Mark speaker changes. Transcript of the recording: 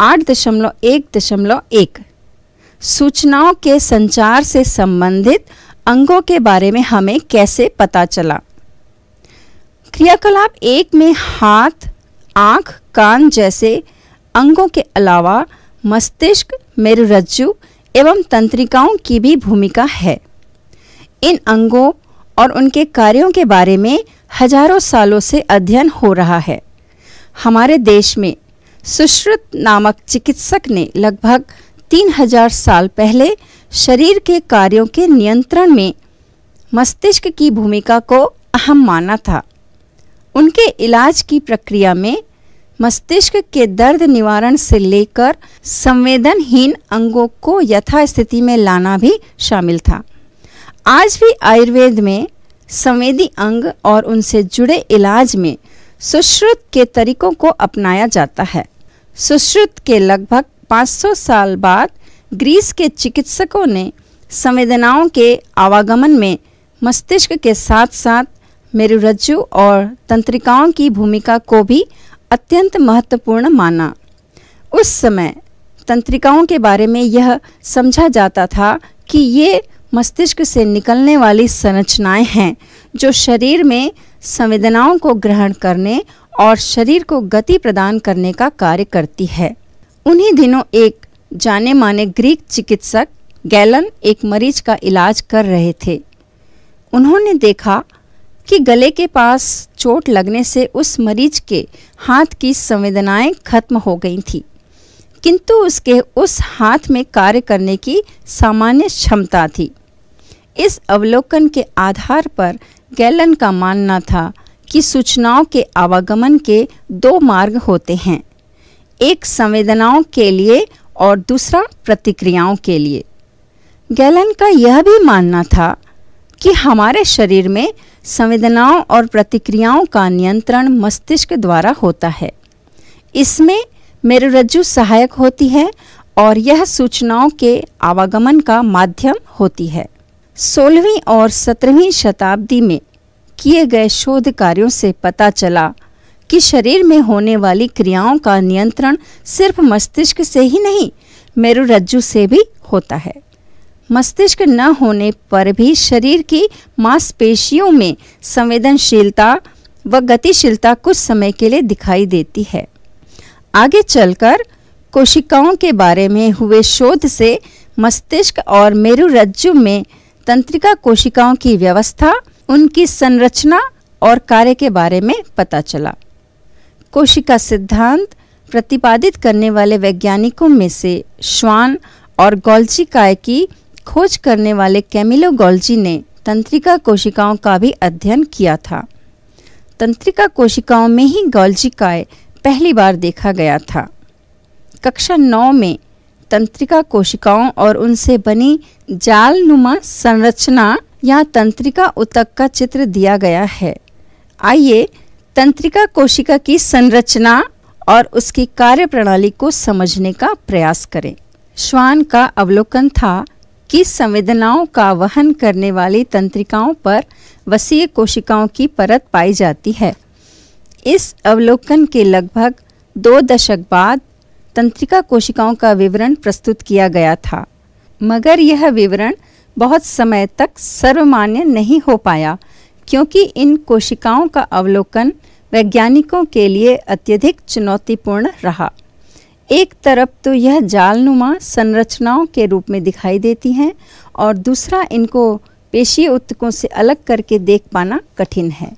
Speaker 1: आठ दशमलव एक दशमलव एक सूचनाओं के संचार से संबंधित अंगों के बारे में हमें कैसे पता चला क्रियाकलाप एक में हाथ आँख कान जैसे अंगों के अलावा मस्तिष्क मेरुरज्जु एवं तंत्रिकाओं की भी भूमिका है इन अंगों और उनके कार्यों के बारे में हजारों सालों से अध्ययन हो रहा है हमारे देश में सुश्रुत नामक चिकित्सक ने लगभग 3000 साल पहले शरीर के कार्यों के नियंत्रण में मस्तिष्क की भूमिका को अहम माना था उनके इलाज की प्रक्रिया में मस्तिष्क के दर्द निवारण से लेकर संवेदनहीन अंगों को यथास्थिति में लाना भी शामिल था आज भी आयुर्वेद में संवेदी अंग और उनसे जुड़े इलाज में सुश्रुत के तरीकों को अपनाया जाता है सुश्रुत के लगभग 500 साल बाद ग्रीस के चिकित्सकों ने संवेदनाओं के आवागमन में मस्तिष्क के साथ साथ मेरुरज्जु और तंत्रिकाओं की भूमिका को भी अत्यंत महत्वपूर्ण माना उस समय तंत्रिकाओं के बारे में यह समझा जाता था कि ये मस्तिष्क से निकलने वाली संरचनाएं हैं जो शरीर में संवेदनाओं को ग्रहण करने और शरीर को गति प्रदान करने का कार्य करती है उन्हीं दिनों एक जाने माने ग्रीक चिकित्सक गैलन एक मरीज का इलाज कर रहे थे उन्होंने देखा कि गले के पास चोट लगने से उस मरीज के हाथ की संवेदनाएं खत्म हो गई थी किंतु उसके उस हाथ में कार्य करने की सामान्य क्षमता थी इस अवलोकन के आधार पर गैलन का मानना था कि सूचनाओं के आवागमन के दो मार्ग होते हैं एक संवेदनाओं के लिए और दूसरा प्रतिक्रियाओं के लिए गैलन का यह भी मानना था कि हमारे शरीर में संवेदनाओं और प्रतिक्रियाओं का नियंत्रण मस्तिष्क द्वारा होता है इसमें मेरुरज्जु सहायक होती है और यह सूचनाओं के आवागमन का माध्यम होती है सोलहवीं और सत्रहवीं शताब्दी में किए गए शोध कार्यों से पता चला कि शरीर में होने वाली क्रियाओं का नियंत्रण सिर्फ मस्तिष्क से ही नहीं मेरुरज्जु से भी होता है मस्तिष्क न होने पर भी शरीर की मांसपेशियों में संवेदनशीलता व गतिशीलता कुछ समय के लिए दिखाई देती है आगे चलकर कोशिकाओं के बारे में हुए शोध से मस्तिष्क और मेरुरज्जु में तंत्रिका कोशिकाओं की व्यवस्था उनकी संरचना और कार्य के बारे में पता चला कोशिका सिद्धांत प्रतिपादित करने वाले वैज्ञानिकों में से श्वान और गोल्जी काय की खोज करने वाले कैमिलो गोल्जी ने तंत्रिका कोशिकाओं का भी अध्ययन किया था तंत्रिका कोशिकाओं में ही गोल्जी काय पहली बार देखा गया था कक्षा नौ में तंत्रिका कोशिकाओं और उनसे बनी जाल नुमा संरचना या तंत्रिका उतक का चित्र दिया गया है आइए तंत्रिका कोशिका की संरचना और उसकी कार्य प्रणाली को समझने का प्रयास करें श्वान का अवलोकन था कि संवेदनाओं का वहन करने वाली तंत्रिकाओं पर वसीय कोशिकाओं की परत पाई जाती है इस अवलोकन के लगभग दो दशक बाद तंत्रिका कोशिकाओं का विवरण प्रस्तुत किया गया था मगर यह विवरण बहुत समय तक सर्वमान्य नहीं हो पाया क्योंकि इन कोशिकाओं का अवलोकन वैज्ञानिकों के लिए अत्यधिक चुनौतीपूर्ण रहा एक तरफ तो यह जालनुमा संरचनाओं के रूप में दिखाई देती हैं और दूसरा इनको पेशी उत्तकों से अलग करके देख पाना कठिन है